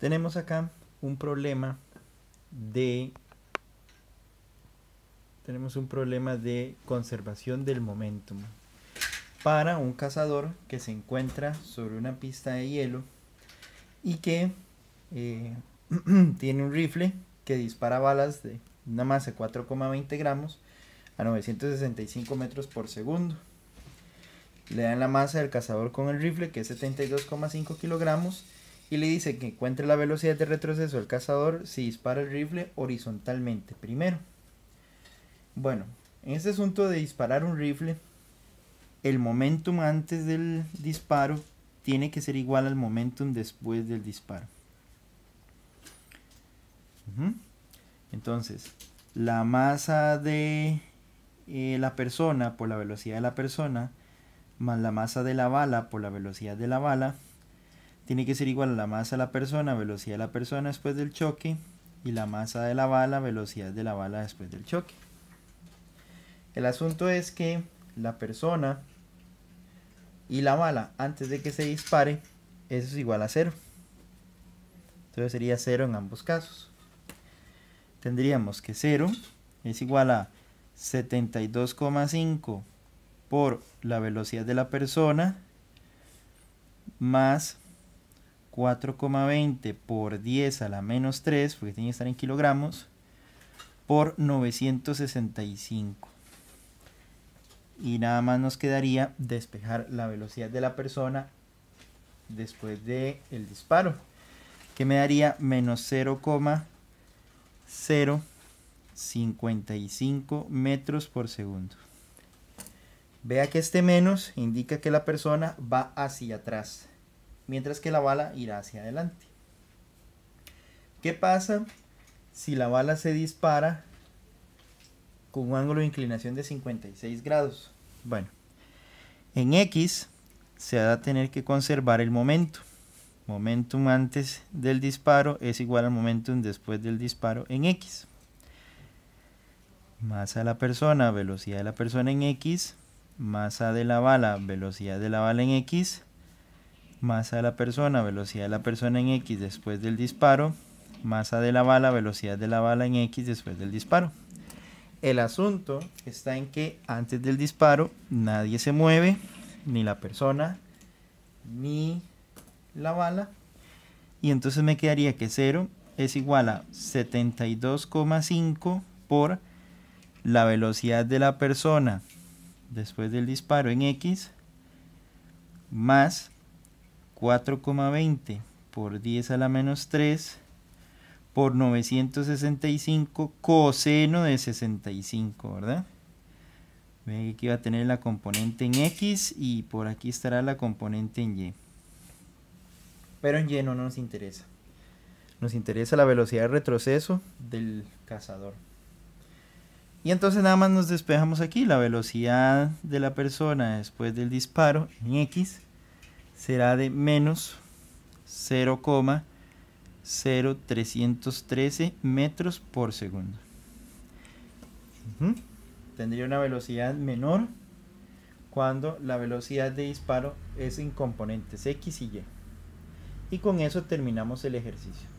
tenemos acá un problema de tenemos un problema de conservación del momentum para un cazador que se encuentra sobre una pista de hielo y que eh, tiene un rifle que dispara balas de una masa de 4,20 gramos a 965 metros por segundo. Le dan la masa del cazador con el rifle que es 72,5 kilogramos y le dice que encuentre la velocidad de retroceso del cazador si dispara el rifle horizontalmente primero. Bueno, en este asunto de disparar un rifle, el momentum antes del disparo tiene que ser igual al momentum después del disparo. Entonces, la masa de eh, la persona por la velocidad de la persona más la masa de la bala por la velocidad de la bala tiene que ser igual a la masa de la persona, velocidad de la persona después del choque, y la masa de la bala, velocidad de la bala después del choque. El asunto es que la persona y la bala antes de que se dispare, eso es igual a cero. Entonces sería cero en ambos casos. Tendríamos que cero es igual a 72,5 por la velocidad de la persona más 4,20 por 10 a la menos 3, porque tiene que estar en kilogramos, por 965. Y nada más nos quedaría despejar la velocidad de la persona después del el disparo, que me daría menos 0,055 metros por segundo. Vea que este menos indica que la persona va hacia atrás mientras que la bala irá hacia adelante. ¿Qué pasa si la bala se dispara con un ángulo de inclinación de 56 grados? Bueno, en X se va a tener que conservar el momento. Momentum antes del disparo es igual al momentum después del disparo en X. Masa de la persona, velocidad de la persona en X, masa de la bala, velocidad de la bala en X, masa de la persona, velocidad de la persona en X después del disparo, masa de la bala, velocidad de la bala en X después del disparo. El asunto está en que antes del disparo nadie se mueve, ni la persona, ni la bala. Y entonces me quedaría que 0 es igual a 72,5 por la velocidad de la persona después del disparo en X más 4,20 por 10 a la menos 3 por 965 coseno de 65, ¿verdad? Ven que va a tener la componente en X y por aquí estará la componente en Y. Pero en Y no nos interesa. Nos interesa la velocidad de retroceso del cazador. Y entonces nada más nos despejamos aquí la velocidad de la persona después del disparo en X será de menos 0,0313 metros por segundo. Tendría una velocidad menor cuando la velocidad de disparo es en componentes X y Y. Y con eso terminamos el ejercicio.